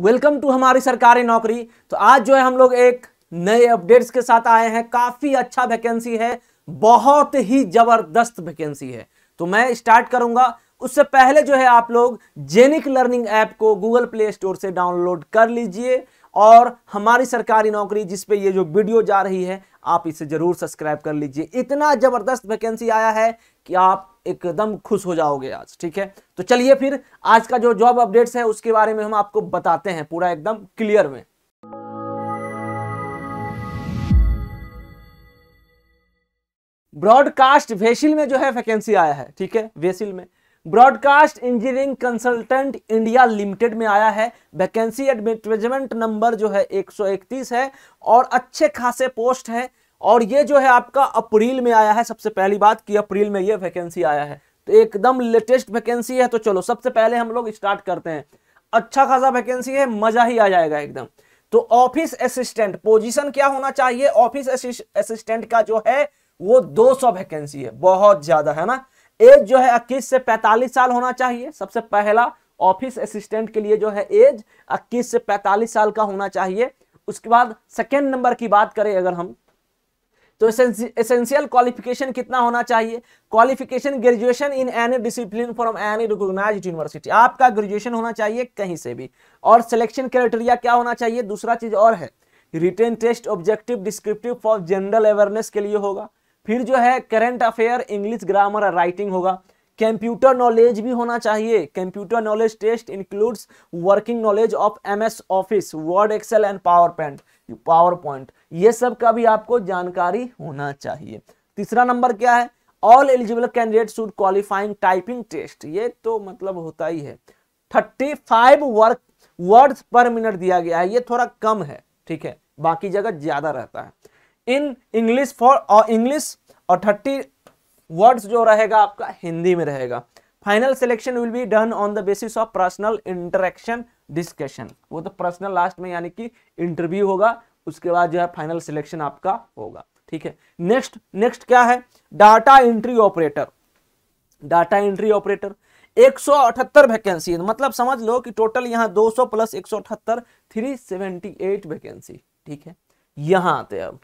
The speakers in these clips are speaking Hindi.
वेलकम टू हमारी सरकारी नौकरी तो आज जो है हम लोग एक नए अपडेट्स के साथ आए हैं काफ़ी अच्छा वैकेंसी है बहुत ही ज़बरदस्त वैकेंसी है तो मैं स्टार्ट करूंगा उससे पहले जो है आप लोग जेनिक लर्निंग ऐप को गूगल प्ले स्टोर से डाउनलोड कर लीजिए और हमारी सरकारी नौकरी जिसपे ये जो वीडियो जा रही है आप इसे ज़रूर सब्सक्राइब कर लीजिए इतना ज़बरदस्त वैकेंसी आया है कि आप एकदम खुश हो जाओगे आज ठीक है तो चलिए फिर आज का जो जॉब अपडेट्स है उसके बारे में हम आपको बताते हैं पूरा एकदम क्लियर में ब्रॉडकास्ट वेसिल में जो है वैकेंसी आया है ठीक है वेसिल में broadcast engineering consultant India limited में आया है वैकेंसी एडमिटमेंट नंबर जो है 131 है और अच्छे खासे पोस्ट है और ये जो है आपका अप्रैल में आया है सबसे पहली बात कि अप्रैल में ये वैकेंसी आया है तो एकदम लेटेस्ट वैकेंसी है तो चलो सबसे पहले हम लोग स्टार्ट करते हैं अच्छा खासा वैकेंसी है मजा ही आ जाएगा एकदम तो ऑफिस असिस्टेंट पोजीशन क्या होना चाहिए ऑफिस असिस्टेंट का जो है वो 200 वैकेंसी है बहुत ज्यादा है ना एज जो है इक्कीस से पैंतालीस साल होना चाहिए सबसे पहला ऑफिस असिस्टेंट के लिए जो है एज इक्कीस से पैंतालीस साल का होना चाहिए उसके बाद सेकेंड नंबर की बात करें अगर हम तो एसेंशियल क्वालिफिकेशन कितना होना चाहिए qualification graduation in any discipline from any recognise university आपका ग्रेजुएशन होना चाहिए कहीं से भी और सिलेक्शन क्राइटेरिया क्या होना चाहिए दूसरा चीज और है written test objective descriptive for general awareness के लिए होगा फिर जो है current affair English grammar writing होगा कंप्यूटर नॉलेज भी होना चाहिए computer knowledge test includes working knowledge of MS office word excel and PowerPoint PowerPoint ये सब का भी आपको जानकारी होना चाहिए तीसरा नंबर क्या है all eligible candidate should qualifying typing test ये तो मतलब होता ही है thirty five work words per minute दिया गया है ये थोड़ा कम है ठीक है बाकी जगह ज्यादा रहता है इन इंग्लिश फॉर uh, और इंग्लिश और थर्टी वर्ड्स जो रहेगा आपका हिंदी में रहेगा final selection will be done on the basis of personal interaction discussion वो तो पर्सनल लास्ट में यानी कि इंटरव्यू होगा उसके बाद जो है फाइनल सिलेक्शन आपका होगा ठीक है नेक्स्ट नेक्स्ट क्या है data entry operator data entry operator 178 vacancy मतलब समझ लो कि टोटल यहाँ 200 प्लस 178 378 वैकेंसी ठीक है यहां आते हैं अब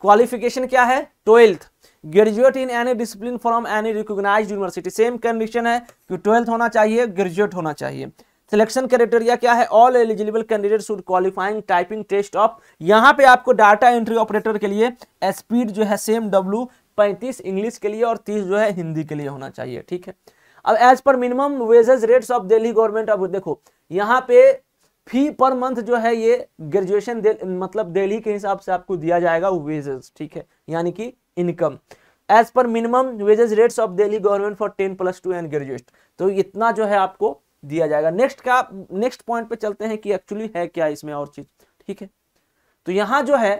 क्वालिफिकेशन क्या है twelfth graduate in any discipline from any recognise university same condition है कि ट्वेल्थ होना चाहिए ग्रेजुएट होना चाहिए सिलेक्शन क्राइटेरिया क्या है all eligible candidate should qualifying typing test of यहाँ पे आपको डाटा एंट्री ऑपरेटर के लिए स्पीड जो है सेम डब्ल्यू पैंतीस इंग्लिश के लिए और तीस जो है हिंदी के लिए होना चाहिए ठीक है अब as per minimum wages rates of Delhi government अब देखो यहाँ पे फी पर मंथ जो है ये ग्रेजुएशन मतलब डेली के हिसाब से आपको दिया जाएगा वेजेस ठीक है यानी कि income as per minimum wages rates of Delhi government for ten plus two and graduate तो इतना जो है आपको दिया जाएगा नेक्स्ट का नेक्स्ट पॉइंट पे चलते हैं कि एक्चुअली है क्या इसमें और चीज ठीक है तो यहां जो है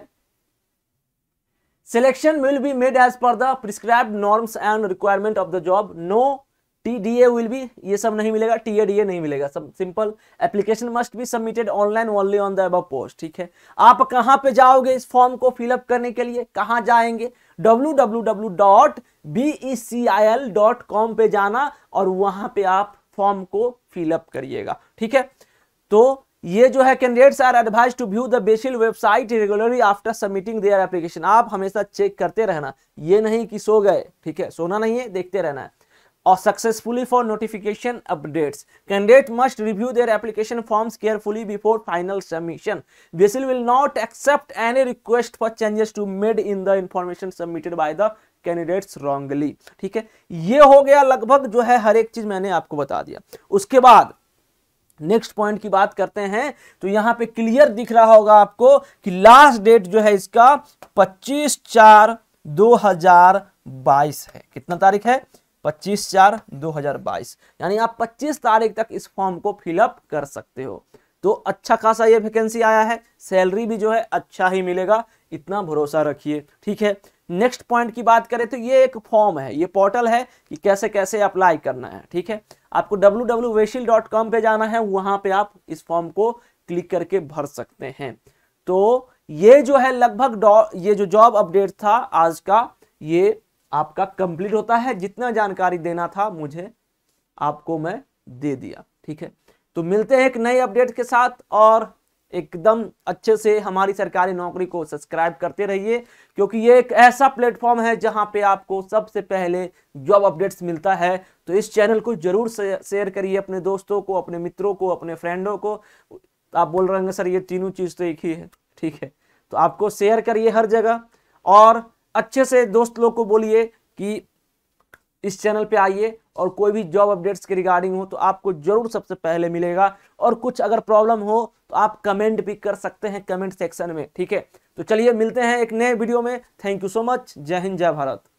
selection will be made as per the prescribe norms and requirement of the job no T D A will भी ये सब नहीं मिलेगा टी ए डी ए नहीं मिलेगा सब simple application must be submitted online only on the अब पोस्ट ठीक है आप कहाँ पे जाओगे इस फॉर्म को फिलअप करने के लिए कहाँ जाएंगे W W W dot B E C I L dot com पे जाना और वहाँ पे आप फॉर्म को फिलअप करिएगा ठीक है तो ये जो है candidates are advise to view the BECIL website regularly after submitting their application आप हमेशा चेक करते रहना ये नहीं कि सो गए ठीक है सोना नहीं है देखते रहना है और successfully for notification updates candidate must review their application forms carefully before final submission BECIL will not accept any request for changes to made in the information submitted by the candidates wrongly ठीक है ये हो गया लगभग जो है हर एक चीज मैंने आपको बता दिया उसके बाद नेक्स्ट पॉइंट की बात करते हैं तो यहां पे क्लियर दिख रहा होगा आपको कि लास्ट डेट जो है इसका 25 चार 2022 है कितना तारीख है पच्चीस चार दो हजार बाईस यानी आप पच्चीस तारीख तक इस फॉर्म को फिलअप कर सकते हो तो अच्छा खासा ये वैकेंसी आया है सैलरी भी जो है अच्छा ही मिलेगा इतना भरोसा रखिए ठीक है नेक्स्ट पॉइंट की बात करें तो ये एक फॉर्म है ये पोर्टल है कि कैसे कैसे अप्लाई करना है ठीक है आपको कॉम पे जाना है वहां पे आप इस फॉर्म को क्लिक करके भर सकते हैं तो ये जो है लगभग ये जो जॉब अपडेट था आज का ये आपका कंप्लीट होता है जितना जानकारी देना था मुझे आपको मैं दे दिया ठीक है तो मिलते हैं एक नए अपडेट के साथ और एकदम अच्छे से हमारी सरकारी नौकरी को सब्सक्राइब करते रहिए क्योंकि ये एक ऐसा प्लेटफॉर्म है जहां पे आपको सबसे पहले जॉब अपडेट्स मिलता है तो इस चैनल को जरूर शेयर करिए अपने दोस्तों को अपने मित्रों को अपने फ्रेंडों को आप बोल रहे हैं सर ये तीनों चीज़ तो एक ही है ठीक है तो आपको शेयर करिए हर जगह और अच्छे से दोस्त लोग को बोलिए कि इस चैनल पे आइए और कोई भी जॉब अपडेट्स के रिगार्डिंग हो तो आपको जरूर सबसे पहले मिलेगा और कुछ अगर प्रॉब्लम हो तो आप कमेंट भी कर सकते हैं कमेंट सेक्शन में ठीक है तो चलिए मिलते हैं एक नए वीडियो में थैंक यू सो मच जय हिंद जय भारत